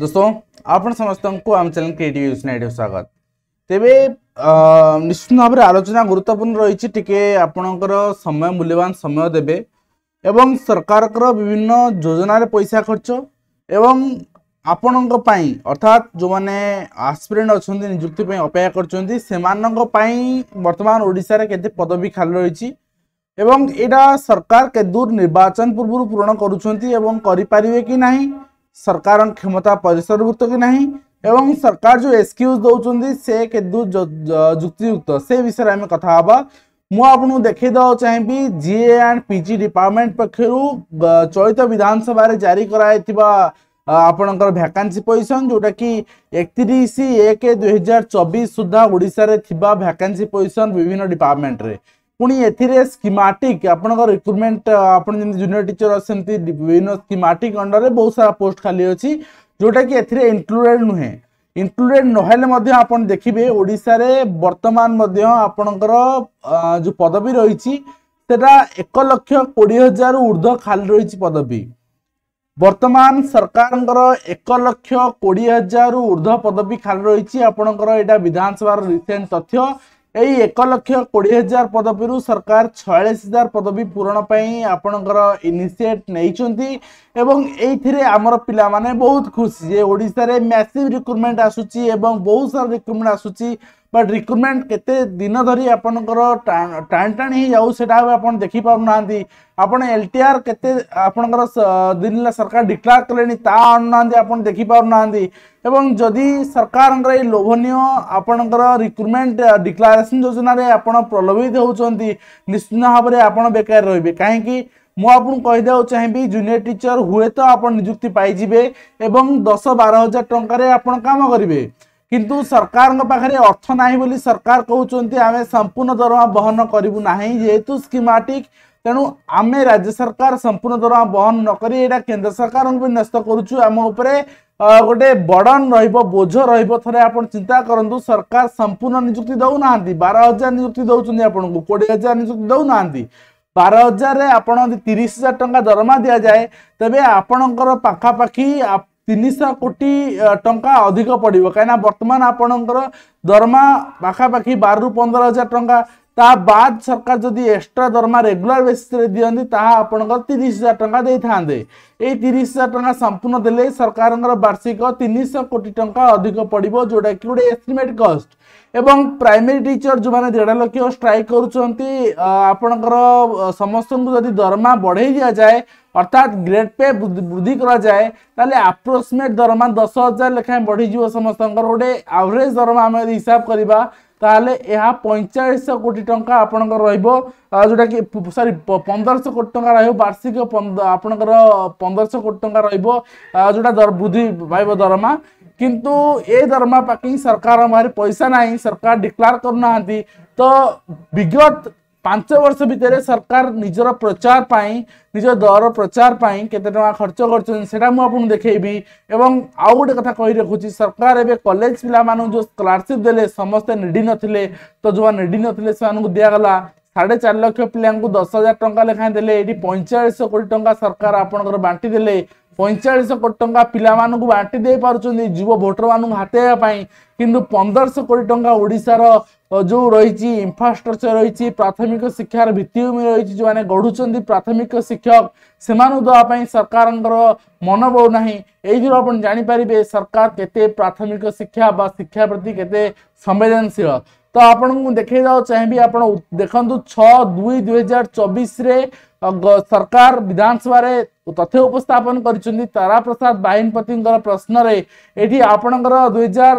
दोस्तों आपण समस्तଙ୍କୁ ଆମ ଚ୍ୟାନେଲ କ୍ରିଏଟିଭ ୟୁଜ୍ ନାଇଟିଭ ସ୍ୱାଗତ ତେବେ ନିଶ୍ଚିତ ଭାବରେ ଆଲୋଚନା ଗୁରୁତ୍ୱପୂର୍ଣ୍ଣ ରହିଛି ଟିକେ ଆପଣଙ୍କର ସମୟ ମୂଲ୍ୟବାନ ସମୟ ଦେବେ ଏବଂ ସରକାରଙ୍କର ବିଭିନ୍ନ ଯୋଜନାରେ ପଇସା ଖର୍ଚ୍ଚ ଏବଂ ଆପଣଙ୍କ ପାଇଁ ଅର୍ଥାତ୍ ଯେଉଁମାନେ ଆସ୍ପିରେଣ୍ଟ ଅଛନ୍ତି ନିଯୁକ୍ତି ପାଇଁ ଅପେକ୍ଷା କରୁଛନ୍ତି ସେମାନଙ୍କ ପାଇଁ ବର୍ତ୍ତମାନ ଓଡ଼ିଶାରେ କେତେ ପଦବୀ ଖାଲି ରହିଛି ଏବଂ ଏଇଟା ସରକାର କେଦୂର ନିର୍ବାଚନ ପୂର୍ବରୁ ପୂରଣ କରୁଛନ୍ତି ଏବଂ କରିପାରିବେ କି ନାହିଁ सरकार क्षमता परिसरभुक्त कि ना एवं सरकार जो एक्सक्यूज दौरान से के जुक्तियुक्त से विषय आम कथा मुझे देखेद चाहेबी G A and P G department पक्षर चलित विधानसभा जारी कराई आपणकर भैकान्सी पोजिशन जोटा कि एक तीस एक दुई हजार चबीस सुधा ओडिशे भैकान्सी पोजिशन विभिन्न डिपार्टमेंट रे पुणी एथेरे स्कीमाटिक आपर रिक्रुटमेंट आपड़ी जूनियर टीचर अच्छा विभिन्न स्कीमाटिक अंडर में बहुत सारा पोस्ट खाली अच्छी जोटा कि एनक्लूडेड नुहे इनक्लूडेड ना आप देखिए ओडा बर्तमान आपणकर जो पदवी रही एक लक्ष कोड़े हजार ऊर्ध खाली रही पदवी बर्तमान सरकार एक लक्ष कोड़े हजार ऊर्ध पदवी खाली रही आपणकर विधानसभा रिसेंट तथ्य এই এক লক্ষ কোড়িয়ে হাজার পদবীর সরকার ছয়াশ হাজার পদবী পূরণ পাই আপনার ইনিসিয়েট নিয়েছেন এবং এইথিরে আমার পিলা মানে বহুত খুশি যে ওড়িশার ম্যাসিভ রিক্রুটমেন্ট আসুচি এবং বহু সারা রিক্রুটমেন্ট আসুচি बट रिक्रुटमेंट के दिन धरी आपणकर टाण टाण ही जाऊ सेटा आपण देखि पाउ नांदी आपण एलटीआर केते आपणकर दिनला सरकार डिक्लेयर कलेनी ता आण नांदी आपण आपणकर रिक्रुटमेंट डिक्लेरेशन योजना आप प्रलोभित होती निश्चित भाबरे आपण बेकार रहिबे काहे की ମୁଁ ଆପଣଙ୍କୁ କହିଦେବାକୁ ଚାହିଁବି ଜୁନିୟର ଟିଚର ହୁଏତ ଆପଣ ନିଯୁକ୍ତି ପାଇଯିବେ ଏବଂ ଦଶ ବାର ହଜାର ଟଙ୍କାରେ কিন্তু ସରକାରଙ୍କ ପାଖରେ ଅର୍ଥ ନାହିଁ ବୋଲି ସରକାର କହୁଛନ୍ତି ଆମେ ସମ୍ପୂର୍ଣ୍ଣ ଦରମା ବହନ କରିବୁ ନାହିଁ ଯେହେତୁ ସ୍କିମାଟିକ୍ ତେଣୁ ଆମେ ରାଜ୍ୟ ସରକାର ସମ୍ପୂର୍ଣ୍ଣ ଦରମା ବହନ ନକରି ଏଇଟା କେନ୍ଦ୍ର ସରକାରଙ୍କୁ ବି ନ୍ୟସ୍ତ କରୁଛୁ ଆମ ଉପରେ ଗୋଟେ ବର୍ଡନ ରହିବ ବୋଝ ରହିବ ଥରେ ଆପଣ ଚିନ୍ତା କରନ୍ତୁ ସରକାର ସମ୍ପୂର୍ଣ୍ଣ ନିଯୁକ୍ତି ଦେଉନାହାନ୍ତି ବାର ହଜାର ନିଯୁକ୍ତି ଦେଉଛନ୍ତି ଆପଣଙ୍କୁ କୋଡ଼ିଏ ହଜାର ନିଯୁକ୍ତି ଦେଉନାହାନ୍ତି ବାର ହଜାରରେ ଆପଣ ଯଦି ତିରିଶ ହଜାର ଟଙ୍କା ଦରମା ଦିଆଯାଏ ତେବେ ଆପଣଙ୍କର ପାଖାପାଖି तिन सोटि टा अधिक पऱ्यो कहीँ बर्तमान आपण बाखी बारु पन्ध्र हजार टा ताबा सरकार जट्रा दरमागुलार बेसिसे दि आपणको ति हजार टा एस हजार टा सम्पूर्ण दले सरकार वार्षिक तिनश कटि टा अधिक पर्यो जोडाकि गएमेट कस्ट एमी टिचर जो देढ लक्ष स्ट्राइक गर्ुन आपण्ड समस्तो दरमा बढै दिए अर्थात् ग्रेड पे वृद्धि तप्रोक्सिमेट दरमा दस हजार लेखाय बढिज समस गए आभरेज दरमा हिसाब गर्दा ତାହେଲେ ଏହା ପଇଁଚାଳିଶଶହ କୋଟି ଟଙ୍କା ଆପଣଙ୍କର ରହିବ ଯେଉଁଟାକି ସରି ପନ୍ଦରଶହ କୋଟି ଟଙ୍କା ରହିବ ବାର୍ଷିକ ଆପଣଙ୍କର ପନ୍ଦରଶହ କୋଟି ଟଙ୍କା ରହିବ ଯେଉଁଟା ବୃଦ୍ଧି ପାଇବ ଦରମା କିନ୍ତୁ ଏ ଦରମା ପାଖି ସରକାର ପାଖରେ ପଇସା ନାହିଁ ସରକାର ଡିକ୍ଲାର କରୁନାହାନ୍ତି ତ ବିଗତ ପାଞ୍ଚ ବର୍ଷ ଭିତରେ ସରକାର ନିଜର ପ୍ରଚାର ପାଇଁ ନିଜ ଦଳର ପ୍ରଚାର ପାଇଁ କେତେ ଟଙ୍କା ଖର୍ଚ୍ଚ କରୁଛନ୍ତି ସେଇଟା ମୁଁ ଆପଣଙ୍କୁ ଦେଖେଇବି ଏବଂ ଆଉ ଗୋଟେ କଥା କହି ରଖୁଛି ସରକାର ଏବେ କଲେଜ ପିଲାମାନଙ୍କୁ ଯେଉଁ ସ୍କଲାରସିପ୍ ଦେଲେ ସମସ୍ତେ ନିଡ଼ି ନଥିଲେ ତ ଯେଉଁମାନେ ନିଡ଼ି ନଥିଲେ ସେମାନଙ୍କୁ ଦିଆଗଲା ସାଢ଼େ ଚାରି ଲକ୍ଷ ପିଲାଙ୍କୁ ଦଶ ହଜାର ଟଙ୍କା ଲେଖାଏଁ ଦେଲେ ଏଠି ପଇଁଚାଳିଶଶହ କୋଟି ଟଙ୍କା ସରକାର ଆପଣଙ୍କର ବାଣ୍ଟି ଦେଲେ ପଇଁଚାଳିଶ କୋଟି ଟଙ୍କା ପିଲାମାନଙ୍କୁ ବାଣ୍ଟି ଦେଇପାରୁଛନ୍ତି ଯୁବ ଭୋଟରମାନଙ୍କୁ ହାତେଇବା ପାଇଁ କିନ୍ତୁ ପନ୍ଦରଶହ କୋଟି ଟଙ୍କା ଓଡ଼ିଶାର ଯେଉଁ ରହିଛି ଇନଫ୍ରାଷ୍ଟ୍ରକ୍ଚର ରହିଛି ପ୍ରାଥମିକ ଶିକ୍ଷାର ଭିତ୍ତିଭୂମି ରହିଛି ଯେଉଁମାନେ ଗଢ଼ୁଛନ୍ତି ପ୍ରାଥମିକ ଶିକ୍ଷକ ସେମାନଙ୍କୁ ଦେବା ପାଇଁ ସରକାରଙ୍କର ମନ ବହୁନାହିଁ ଏଇଥିରୁ ଆପଣ ଜାଣିପାରିବେ ସରକାର କେତେ ପ୍ରାଥମିକ ଶିକ୍ଷା ବା ଶିକ୍ଷା ପ୍ରତି କେତେ ସମ୍ବେଦନଶୀଳ ତ ଆପଣଙ୍କୁ ଦେଖାଇ ଦେବାକୁ ଚାହିଁବି ଆପଣ ଦେଖନ୍ତୁ ଛଅ ଦୁଇ ଦୁଇହଜାର ଚବିଶରେ ସରକାର ବିଧାନସଭାରେ ତଥ୍ୟ ଉପସ୍ଥାପନ କରିଛନ୍ତି ତାରାପ୍ରସାଦ ବାହିନପତିଙ୍କର ପ୍ରଶ୍ନରେ ଏଠି ଆପଣଙ୍କର ଦୁଇ ହଜାର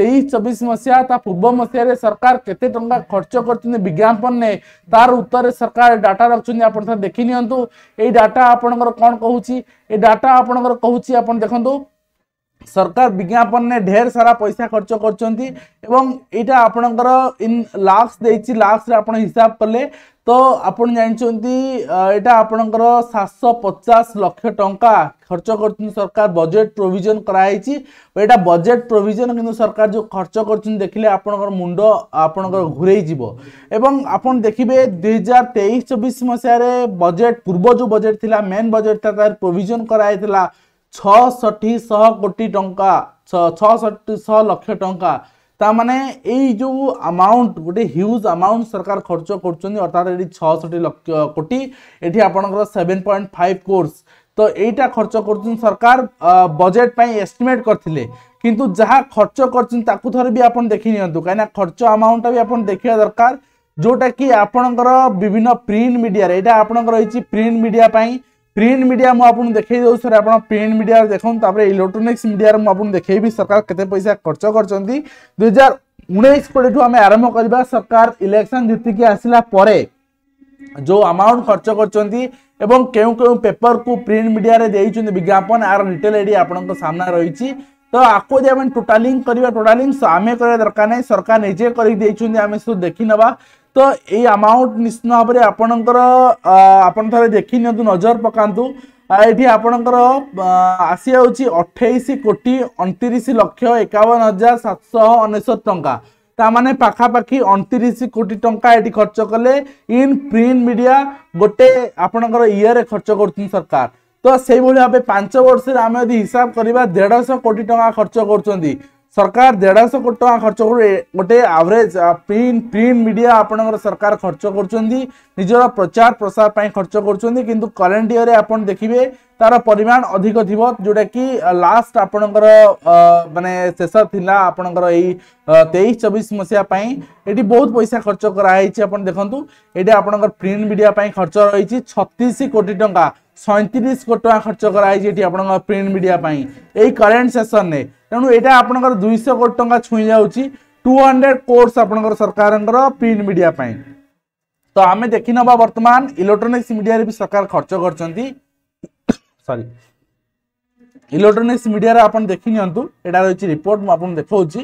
ତେଇଶ ଚବିଶ ମସିହା ତା ପୂର୍ବ ମସିହାରେ ସରକାର କେତେ ଟଙ୍କା ଖର୍ଚ୍ଚ କରିଛନ୍ତି ବିଜ୍ଞାପନରେ ତାର ଉତ୍ତରରେ ସରକାର ଡାଟା ରଖୁଛନ୍ତି ଆପଣ ଥରେ ଦେଖିନିଅନ୍ତୁ ଏଇ ଡାଟା ଆପଣଙ୍କର କ'ଣ କହୁଛି ଏ ଡାଟା ଆପଣଙ୍କର କହୁଛି ଆପଣ ଦେଖନ୍ତୁ সরকার বিজ্ঞাপনে ঢের সারা পয়সা খরচ করছেন এবং এটা আপনার ইন লাক্স দিয়েছি লাক্সরে আপনার হিসাব কলে তো আপনার জাঁচান এটা আপনার সাতশো পচাশ লক্ষ টঙ্কা খরচ করছেন সরকার বজেট প্রোভিজন କରାଯାଇଛି এটা বজেট প্রোভিজন কিন্তু সরকার যে খরচ করছেন দেখলে আপনার মুন্ড আপনার ঘুরাই যাব এবং আপনার দেখবে দুই হাজার তেইশ চবিশ মশায় বজেট পূর্ব যে বজেট লা মেন বজেট তার প্রোভিজন করা হয়েছিল ছষট্টি শহ কোটি টঙ্কা ছষট্টি শহ লক্ষ টঙ্কা তামানে এই যে আমাউন্ট গোটে হিউজ আমাউন্ট সরকার খরচ করছেন অর্থাৎ এটি ছষট্টি লক্ষ কোটি এটি আপনার সেভেন পয়েন্ট ফাইভ কোর্স তো এইটা খরচ করছেন সরকার বজেট পাই এস্টিমেট করলে কিন্তু যা খরচ করছেন তাকে থরে বি আপনার দেখি নিহত কিনা খরচ আমাউন্টটা বি আপনার দেখা দরকার যেটা কি আপনার বিভিন্ন প্রিন্ট মিডিয়ার এটা আপনার রয়েছে প্রিন্ট মিডিয়া পাই प्रिंट मीडिया मुझे देखिए दूसरी सर आप प्रिंट मीडिया देखते इलेक्ट्रोनिक्स मीडिया मुझे देखी सरकार के पैसा खर्च कर दुई उन्नीस कोटी ठू आम आरंभ करवा सरकार इलेक्शन जीतिकी आसला जो अमाउंट खर्च कर क्यों पेपर को प्रिंट मीडिया विज्ञापन आर डिटेल ये आपंक सामना रही तो आपको जब टोटालिंग करवा टोटालिंग आम करवा दरकार ना सरकार निजे कर देखी ना ତ ଏଇ ଆମାଉଣ୍ଟ ନିଶ୍ଚିତ ଭାବରେ ଆପଣଙ୍କର ଆପଣ ଥରେ ଦେଖିନିଅନ୍ତୁ ନଜର ପକାନ୍ତୁ ଏଠି ଆପଣଙ୍କର ଆସିଯାଉଛି ଅଠେଇଶ କୋଟି ଅଣତିରିଶ ଲକ୍ଷ ଏକାବନ ହଜାର ସାତଶହ ଅନେଶ୍ୱତ ଟଙ୍କା ତା ମାନେ ପାଖାପାଖି ଅଣତିରିଶ କୋଟି ଟଙ୍କା ଏଠି ଖର୍ଚ୍ଚ କଲେ ଇନ୍ ପ୍ରିଣ୍ଟ ମିଡ଼ିଆ ଗୋଟେ ଆପଣଙ୍କର ଇଏରେ ଖର୍ଚ୍ଚ କରୁଛନ୍ତି ସରକାର ତ ସେଇଭଳି ଭାବେ ପାଞ୍ଚ ବର୍ଷରେ ଆମେ ଯଦି ହିସାବ କରିବା ଦେଢ଼ଶହ କୋଟି ଟଙ୍କା ଖର୍ଚ୍ଚ କରୁଛନ୍ତି सरकार देढ़ कोटी टाँग खर्च कर गोटे आवरेज प्रिंट प्रिंट मीडिया आप सरकार खर्च कर प्रचार प्रसार पर खर्च कर देखिए तार परिमाण अधिक थी जोटा कि लास्ट आपणकर मानने शेष था आपणकर तेईस चबीस मसीहाँ ये बहुत पैसा खर्च कराई आप देखूँ ये आप प्रिंट मीडिया खर्च रही छतीश कोटी टाँचा ସଇଁତିରିଶ କୋଟି ଟଙ୍କା ଖର୍ଚ୍ଚ କରାଯାଇଛି ଏଠି ଆପଣଙ୍କ ପ୍ରିଣ୍ଟ ମିଡ଼ିଆ ପାଇଁ ଏଇ କରେଣ୍ଟ ସେସନରେ ତେଣୁ ଏଇଟା ଆପଣଙ୍କର ଦୁଇଶହ କୋଟି ଟଙ୍କା ଛୁଇଁ ଯାଉଛି ଟୁ ହଣ୍ଡ୍ରେଡ଼ କୋର୍ସ ଆପଣଙ୍କର ସରକାରଙ୍କର ପ୍ରିଣ୍ଟ ମିଡ଼ିଆ ପାଇଁ ତ ଆମେ ଦେଖିନେବା ବର୍ତ୍ତମାନ ଇଲେକ୍ଟ୍ରୋନିକ୍ସ ମିଡ଼ିଆରେ ବି ସରକାର ଖର୍ଚ୍ଚ କରିଛନ୍ତି ସରି ଇଲେକ୍ଟ୍ରୋନିକ୍ସ ମିଡ଼ିଆରେ ଆପଣ ଦେଖିନିଅନ୍ତୁ ଏଇଟା ରହିଛି ରିପୋର୍ଟ ମୁଁ ଆପଣଙ୍କୁ ଦେଖାଉଛି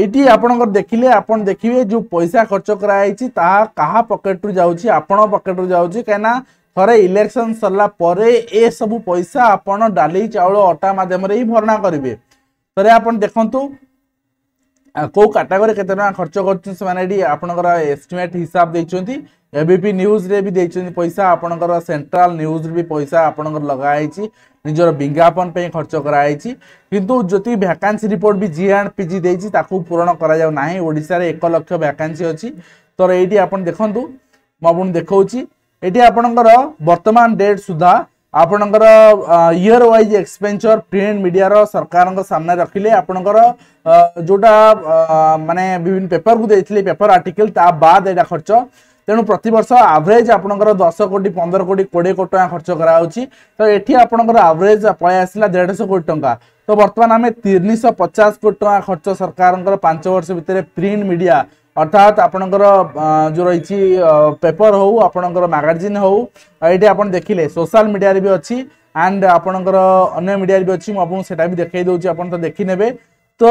ଏଇଠି ଆପଣଙ୍କର ଦେଖିଲେ ଆପଣ ଦେଖିବେ ଯେଉଁ ପଇସା ଖର୍ଚ୍ଚ କରାଯାଇଛି ତାହା କାହା ପକେଟରୁ ଯାଉଛି ଆପଣଙ୍କ ପକେଟରୁ ଯାଉଛି କାହିଁକିନା ଥରେ ଇଲେକ୍ସନ୍ ସରିଲା ପରେ ଏସବୁ ପଇସା ଆପଣ ଡାଲି ଚାଉଳ ଅଟା ମାଧ୍ୟମରେ ହିଁ ଭରଣା କରିବେ ଥରେ ଆପଣ ଦେଖନ୍ତୁ କେଉଁ କାଟାଗୋରୀ କେତେ ଟଙ୍କା ଖର୍ଚ୍ଚ କରୁଛନ୍ତି ସେମାନେ ଏଠି ଆପଣଙ୍କର ଏଷ୍ଟିମେଟ୍ ହିସାବ ଦେଇଛନ୍ତି ଏ ବି ପି ନ୍ୟୁଜ୍ରେ ବି ଦେଇଛନ୍ତି ପଇସା ଆପଣଙ୍କର ସେଣ୍ଟ୍ରାଲ୍ ନ୍ୟୁଜ୍ରେ ବି ପଇସା ଆପଣଙ୍କର ଲଗାହେଇଛି ନିଜର ବିଜ୍ଞାପନ ପାଇଁ ଖର୍ଚ୍ଚ କରାଯାଇଛି କିନ୍ତୁ ଯେତିକି vacancy report B G and P G ଦେଇଛି ତାକୁ ପୂରଣ କରାଯାଉ ନାହିଁ ଓଡ଼ିଶାରେ ଏକ ଲକ୍ଷ ଭ୍ୟାକାନ୍ସି ଅଛି ତ ଏଇଠି ଆପଣ ଦେଖନ୍ତୁ ମୁଁ ଆପଣଙ୍କୁ ଦେଖାଉଛି এটি আপনার বর্তমান ডেট সুদ্ধা ଆପଣଙ୍କର ଇୟର ୱାଇଜ୍ ଏକ୍ସପେନ୍ସର ପ୍ରିଣ୍ଟ ମିଡ଼ିଆର ସରକାରଙ୍କ ସାମ୍ନାରେ ରଖିଲେ ଆପଣଙ୍କର ଯେଉଁଟା ମାନେ ବିଭିନ୍ନ ପେପରକୁ ଦେଇଥିଲେ ପେପର ଆର୍ଟିକଲ ତା ବାଦ ଏଇଟା ଖର୍ଚ୍ଚ ତେଣୁ ପ୍ରତିବର୍ଷ ଆଭରେଜ ଆପଣଙ୍କର ଦଶ କୋଟି ପନ୍ଦର କୋଟି କୋଡ଼ିଏ କୋଟି ଟଙ୍କା ଖର୍ଚ୍ଚ କରାହେଉଛି ତ ଏଠି ଆପଣଙ୍କର ଆଭରେଜ ପଳେଇ ଆସିଲା ଦେଢ଼ଶହ କୋଟି ଟଙ୍କା ତ ବର୍ତ୍ତମାନ ଆମେ ତିନିଶହ ପଚାଶ କୋଟି ଟଙ୍କା ଖର୍ଚ୍ଚ ସରକାରଙ୍କର ପାଞ୍ଚ ବର୍ଷ ଭିତରେ ପ୍ରିଣ୍ଟ ମିଡ଼ିଆ অর্থাৎ আপনার যে রয়েছে পেপর হো আপনার ম্যাগাজিন হো এটি আপনার দেখলে সোশাল মিডিয়ার বি অছি আন্ড আপনার অন্য মিডিয়ার বি অছি আপনার সেটা বি দেখাই দেছি আপনার তো দেখি নেবে তো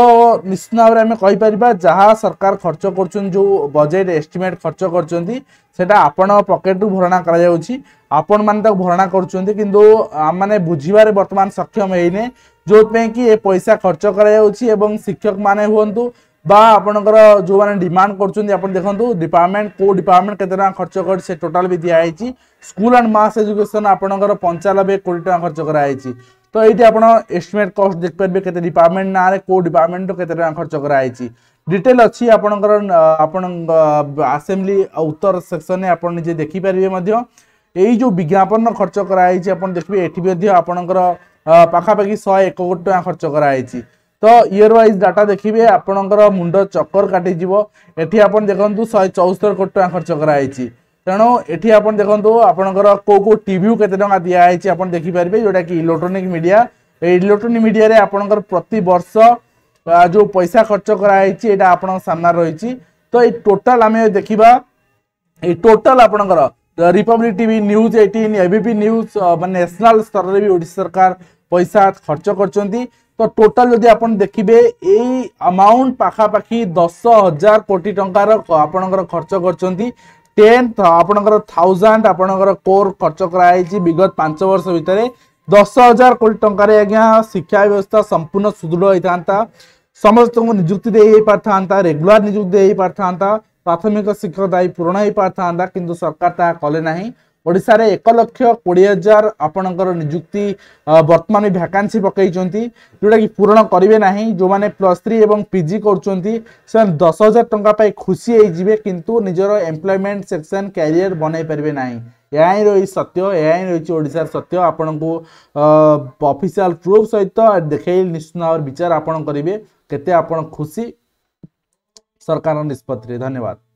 নিশ্চিত ভাবে আমি কইপারা যা সরকার খরচ করছেন যে বজেট এস্টিমেট খরচ করছেন সেটা আপনার পকেটু ভরণা করা যাচ্ছে আপন মানে তাকে ভরণা করছেন কিন্তু আমি বুঝবার বর্তমান সক্ষম হইনে যে কি এ পয়সা খরচ করা যাচ্ছে এবং শিক্ষক মানে হুম বা আপনার যে ডিমান্ড করছেন আপনি দেখুন ডিপার্টমেন্ট কেউ ডিপার্টমেন্ট কত টাকা খরচ করছে সে টোটাল বি দিয়েছি স্কুল আন্ড মাস এজুকেশন আপনার পঞ্চানব্বই কোটি টাকা খরচ করা করাহোইছি তো এইটি আপনার এস্টিমেট কস্ট দেখিপারে কত ডিপার্টমেন্ট না কেউ ডিপার্টমেন্ট কত টাকা খরচ করা করাহোইছি ডিটেল অছি আপনার আপনার আসেম্বলি উত্তর সেকশনে আপনার নিজে দেখিপারে এই যে বিজ্ঞাপন খরচ করা করাহোইছি আপনার দেখবে এটি আপনার পাখাপাখি শহে এক কোটি টাকা খরচ করা করাহোইছি ତ ଇୟର୍ ୱାଇଜ୍ ଡାଟା ଦେଖିବେ ଆପଣଙ୍କର ମୁଣ୍ଡ ଚକର କାଟିଯିବ ଏଠି ଆପଣ ଦେଖନ୍ତୁ ଶହେ ଚଉସ୍ତରୀ କୋଟି ଟଙ୍କା ଖର୍ଚ୍ଚ କରାହେଇଛି ତେଣୁ ଏଠି ଆପଣ ଦେଖନ୍ତୁ ଆପଣଙ୍କର କେଉଁ କେଉଁ ଟିଭିକୁ କେତେ ଟଙ୍କା ଦିଆହେଇଛି ଆପଣ ଦେଖିପାରିବେ ଯେଉଁଟାକି ଇଲେକ୍ଟ୍ରୋନିକ୍ ମିଡ଼ିଆ ଏଇ ଇଲେକ୍ଟ୍ରୋନିକ୍ ମିଡ଼ିଆରେ ଆପଣଙ୍କର ପ୍ରତିବର୍ଷ ଯେଉଁ ପଇସା ଖର୍ଚ୍ଚ କରାହେଇଛି ଏଇଟା ଆପଣଙ୍କ ସାମ୍ନାରେ ରହିଛି ତ ଏଇ ଟୋଟାଲ୍ ଆମେ ଦେଖିବା ଏଇ ଟୋଟାଲ୍ ଆପଣଙ୍କର Republic TV news eighteen ABP news ମାନେ ନ୍ୟାସନାଲ୍ ସ୍ତରରେ ବି ଓଡ଼ିଶା ସରକାର ପଇସା ଖର୍ଚ୍ଚ କରୁଛନ୍ତି তো টোটাল যদি আপনার দেখবে এই আমাউন্ট পাখাপাখি দশ হাজার কোটি টঙ্কার আপনার খরচ করছেন টেন আপনার থাউজেন্ড আপনার কোর খরচ করা হয়েছে বিগত পাঁচ বর্ষ ভিতরে দশ হাজার কোটি টঙ্কার আজ্ঞা শিক্ষা ব্যবস্থা সম্পূর্ণ সুদৃঢ় হয়ে থাকে সমস্ত নিযুক্তি দিয়ে পারিথান্তা রেগুলার নিযুক্তি দিয়ে পারিথান্তা প্রাথমিক শিক্ষক দায়ী পূরণ হয়ে পারিথান্তা কিন্তু সরকার তাহা কলে না ଓଡ଼ିଶାରେ ଏକ ଲକ୍ଷ କୋଡ଼ିଏ ହଜାର ଆପଣଙ୍କର ନିଯୁକ୍ତି ବର୍ତ୍ତମାନ ଭ୍ୟାକାନ୍ସି ପକାଇଛନ୍ତି ଯେଉଁଟାକି ପୂରଣ କରିବେ ନାହିଁ ଯେଉଁମାନେ ପ୍ଲସ୍ ଥ୍ରୀ ଏବଂ ପିଜି କରୁଛନ୍ତି ସେମାନେ ଦଶ ହଜାର ଟଙ୍କା ପାଇଁ ଖୁସି ହେଇଯିବେ କିନ୍ତୁ ନିଜର ଏମ୍ପ୍ଲୟମେଣ୍ଟ ସେକ୍ସନ୍ କ୍ୟାରିୟର ବନାଇ ପାରିବେ ନାହିଁ ଏହା ହିଁ ରହିଛି ସତ୍ୟ ଏହା ହିଁ ରହିଛି ଓଡ଼ିଶାର ସତ୍ୟ ଆପଣଙ୍କୁ ଅଫିସିଆଲ ପ୍ରୁଫ୍ ସହିତ ଦେଖେଇ ନିଶ୍ଚିତ ଭାବରେ ବିଚାର ଆପଣ କରିବେ କେତେ ଆପଣ ଖୁସି ସରକାରଙ୍କ ନିଷ୍ପତ୍ତିରେ ଧନ୍ୟବାଦ